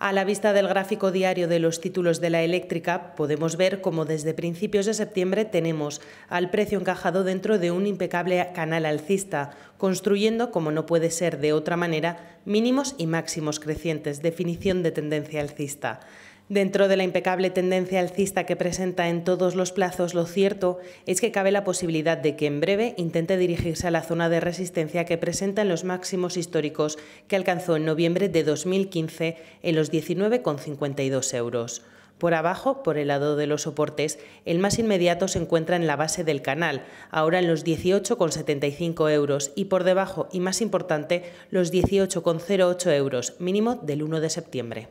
A la vista del gráfico diario de los títulos de la eléctrica, podemos ver cómo desde principios de septiembre tenemos al precio encajado dentro de un impecable canal alcista, construyendo, como no puede ser de otra manera, mínimos y máximos crecientes, definición de tendencia alcista. Dentro de la impecable tendencia alcista que presenta en todos los plazos, lo cierto es que cabe la posibilidad de que en breve intente dirigirse a la zona de resistencia que presenta en los máximos históricos que alcanzó en noviembre de 2015 en los 19,52 euros. Por abajo, por el lado de los soportes, el más inmediato se encuentra en la base del canal, ahora en los 18,75 euros, y por debajo, y más importante, los 18,08 euros, mínimo del 1 de septiembre.